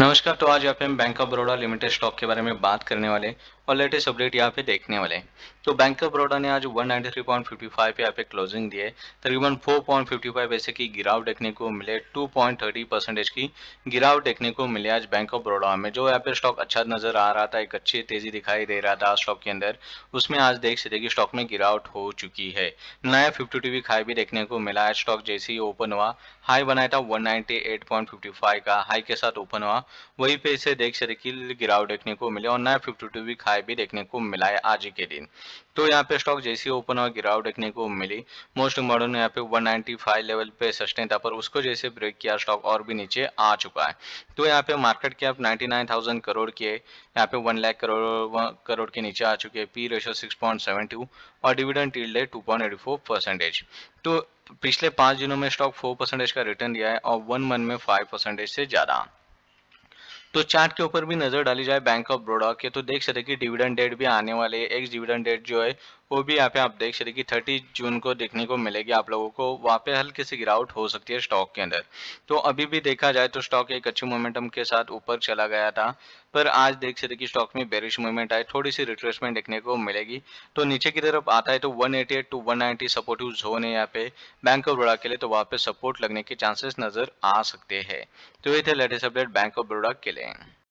नमस्कार तो आज यहाँ पे हम Bank of Baroda limited stock के बारे में बात करने वाले और लेटेस्ट अपडेट यहाँ पे देखने वाले तो बैंक ऑफ बड़ौदा ने आज 193.55 पे यहाँ पे क्लोजिंग दिए तकरीबन 4.55 पैसे की गिरावट देखने को मिले 2.30 परसेंटेज की गिरावट देखने को मिले आज बैंक ऑफ बड़ौदा में जो यहाँ पे स्टॉक अच्छा नजर आ रहा था एक अच्छी तेजी दिखाई दे रहा था स्टॉक के अंदर उसमें आज देख सकते कि स्टॉक में गिरावट हो चुकी है नया फिफ्टी टू खाई हाई भी देखने को मिला है स्टॉक जैसे ही ओपन हुआ हाई बनाया था वन का हाई के साथ ओपन हुआ वहीं पे इसे देख शरीर की गिराव देखने को मिले और नया फिफ्टी टू वीक हाई भी देखने को मिला है आज के दिन तो यहाँ पे स्टॉक जैसी ओपन और गिराव देखने को मिली मोस्ट मॉडर्न यहाँ पे 195 लेवल पे सस्टेन था पर उसको जैसे ब्रेक किया स्टॉक और भी नीचे आ चुका है तो यहाँ पे मार्केट कैप 99,000 करोड़ की है यहाँ पे वन लाख करोड़ करोड़ के नीचे आ चुके हैं पी रेशो सिक्स और डिविडेंड टील्ड है टू परसेंटेज तो पिछले पांच दिनों में स्टॉक फोर परसेंटेज का रिटर्न दिया है और वन मंथ में फाइव परसेंटेज से ज़्यादा तो चार्ट के ऊपर भी नजर डाली जाए बैंक ऑफ बड़ौदा के तो देख सकते हैं कि डिविडेंड डेट भी आने वाले एक्स डिविडेंड डेट जो है वो भी यहाँ पे आप देख सकते कि 30 जून को देखने को मिलेगी आप लोगों को वहाँ पे हल्की सी गिरावट हो सकती है स्टॉक के अंदर तो अभी भी देखा जाए तो स्टॉक एक अच्छी मोमेंटम के साथ ऊपर चला गया था पर आज देख सकते कि स्टॉक में बेरिश मूवमेंट आए थोड़ी सी रिट्रेसमेंट देखने को मिलेगी तो नीचे की तरफ आता है तो 188 टू 190 सपोर्टिव जोन है यहाँ पे बैंक ऑफ बड़ौदा के लिए तो वहाँ पे सपोर्ट लगने के चांसेस नजर आ सकते हैं तो ये थे latest update Bank of Baroda के लिए